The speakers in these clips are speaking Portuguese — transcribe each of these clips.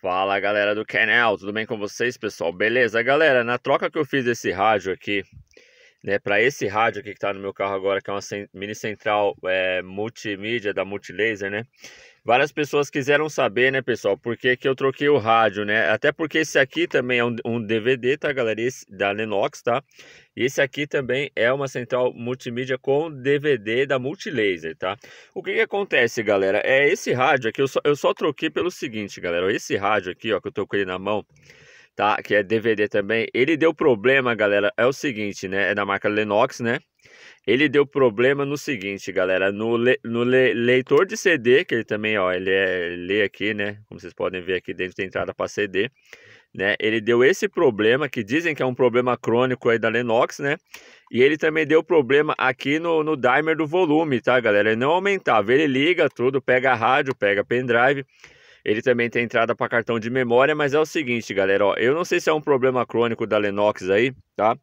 Fala galera do canal, tudo bem com vocês pessoal? Beleza? Galera, na troca que eu fiz desse rádio aqui, né, para esse rádio aqui que tá no meu carro agora, que é uma mini central é, multimídia da Multilaser, né? Várias pessoas quiseram saber, né, pessoal, por que, que eu troquei o rádio, né? Até porque esse aqui também é um, um DVD, tá, galera? Esse, da Lenox, tá? E esse aqui também é uma central multimídia com DVD da Multilaser, tá? O que, que acontece, galera? É esse rádio aqui, eu só, eu só troquei pelo seguinte, galera. Esse rádio aqui, ó, que eu tô com ele na mão, tá? Que é DVD também. Ele deu problema, galera. É o seguinte, né? É da marca Lenox, né? Ele deu problema no seguinte, galera. No, le, no le, leitor de CD, que ele também, ó, ele é lê aqui, né? Como vocês podem ver aqui dentro tem entrada para CD. Né? Ele deu esse problema, que dizem que é um problema crônico aí da Lenox, né? E ele também deu problema aqui no, no dimer do volume, tá, galera? Ele não aumentava, ele liga tudo, pega rádio, pega pendrive, ele também tem entrada para cartão de memória, mas é o seguinte, galera, ó, eu não sei se é um problema crônico da Lenox aí, tá?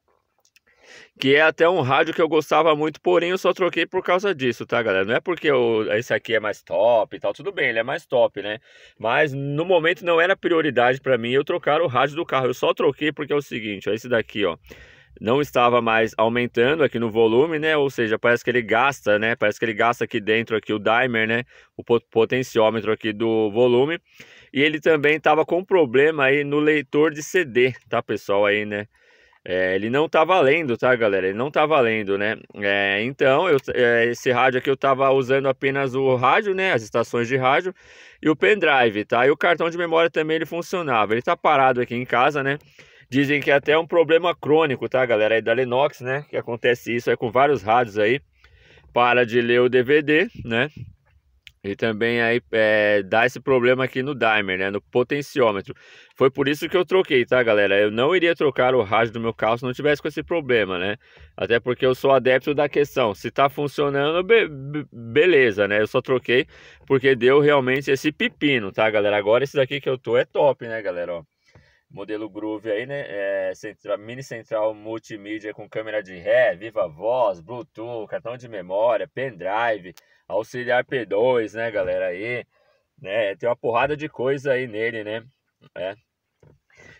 que é até um rádio que eu gostava muito, porém eu só troquei por causa disso, tá, galera? Não é porque eu, esse aqui é mais top e tal, tudo bem, ele é mais top, né? Mas no momento não era prioridade para mim eu trocar o rádio do carro, eu só troquei porque é o seguinte, ó, esse daqui, ó não estava mais aumentando aqui no volume, né? Ou seja, parece que ele gasta, né? Parece que ele gasta aqui dentro aqui o dimer, né? O potenciômetro aqui do volume. E ele também estava com problema aí no leitor de CD, tá, pessoal? Aí, né? É, ele não tá valendo, tá, galera? Ele não tá valendo, né? É, então, eu, é, esse rádio aqui eu tava usando apenas o rádio, né? As estações de rádio e o pendrive, tá? E o cartão de memória também ele funcionava. Ele tá parado aqui em casa, né? Dizem que é até é um problema crônico, tá, galera? Aí da Lenox, né? Que acontece isso aí com vários rádios aí. Para de ler o DVD, né? E também aí é, dá esse problema aqui no dimer, né? No potenciômetro. Foi por isso que eu troquei, tá, galera? Eu não iria trocar o rádio do meu carro se não tivesse com esse problema, né? Até porque eu sou adepto da questão. Se tá funcionando, be beleza, né? Eu só troquei porque deu realmente esse pepino, tá, galera? Agora esse daqui que eu tô é top, né, galera? Ó modelo Groove aí, né? É, central, mini central multimídia com câmera de ré, viva voz, Bluetooth, cartão de memória, pendrive, auxiliar P2, né, galera? Aí, né? Tem uma porrada de coisa aí nele, né? É.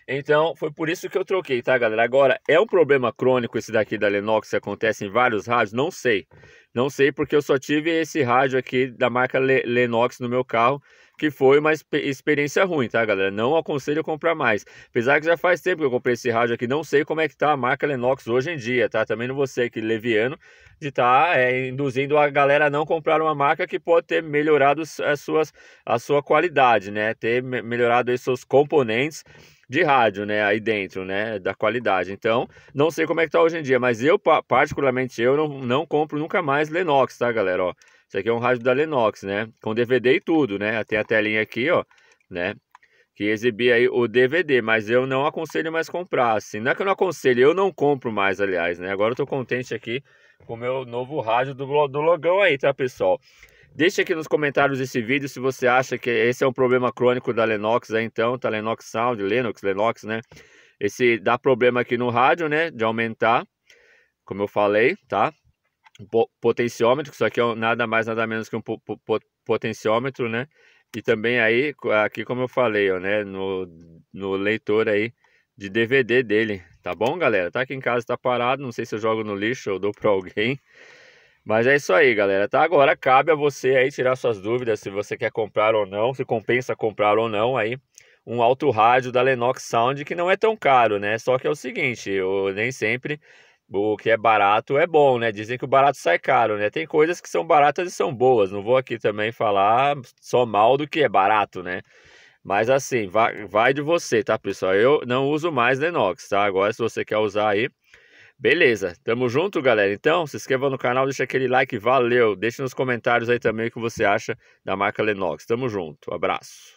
Então, foi por isso que eu troquei, tá, galera? Agora, é um problema crônico esse daqui da Lenox, que acontece em vários rádios? Não sei. Não sei, porque eu só tive esse rádio aqui da marca Le Lenox no meu carro que foi uma experiência ruim, tá, galera? Não aconselho comprar mais. Apesar que já faz tempo que eu comprei esse rádio aqui, não sei como é que tá a marca Lenox hoje em dia, tá? Também não vou ser aquele leviano de estar tá, é, induzindo a galera a não comprar uma marca que pode ter melhorado as suas, a sua qualidade, né? Ter melhorado aí seus componentes de rádio, né, aí dentro, né, da qualidade. Então, não sei como é que tá hoje em dia, mas eu, particularmente, eu não, não compro nunca mais Lenox, tá, galera, ó. Isso aqui é um rádio da Lenox, né? Com DVD e tudo, né? Tem a telinha aqui, ó, né? Que exibia aí o DVD, mas eu não aconselho mais comprar, assim. Não é que eu não aconselho, eu não compro mais, aliás, né? Agora eu tô contente aqui com o meu novo rádio do, do Logão aí, tá, pessoal? Deixe aqui nos comentários esse vídeo se você acha que esse é um problema crônico da Lenox aí, então, tá? Lenox Sound, Lenox, Lenox, né? Esse dá problema aqui no rádio, né? De aumentar, como eu falei, tá? potenciômetro, isso aqui é nada mais nada menos que um potenciômetro, né? E também aí, aqui como eu falei, ó, né, no, no leitor aí de DVD dele, tá bom, galera? Tá aqui em casa, tá parado, não sei se eu jogo no lixo ou dou para alguém. Mas é isso aí, galera, tá? Agora cabe a você aí tirar suas dúvidas se você quer comprar ou não, se compensa comprar ou não aí um alto rádio da Lenox Sound que não é tão caro, né? Só que é o seguinte, eu nem sempre o que é barato é bom, né? Dizem que o barato sai caro, né? Tem coisas que são baratas e são boas. Não vou aqui também falar só mal do que é barato, né? Mas assim, vai, vai de você, tá, pessoal? Eu não uso mais Lenox, tá? Agora, se você quer usar aí, beleza. Tamo junto, galera. Então, se inscreva no canal, deixa aquele like, valeu. Deixa nos comentários aí também o que você acha da marca Lenox. Tamo junto, abraço.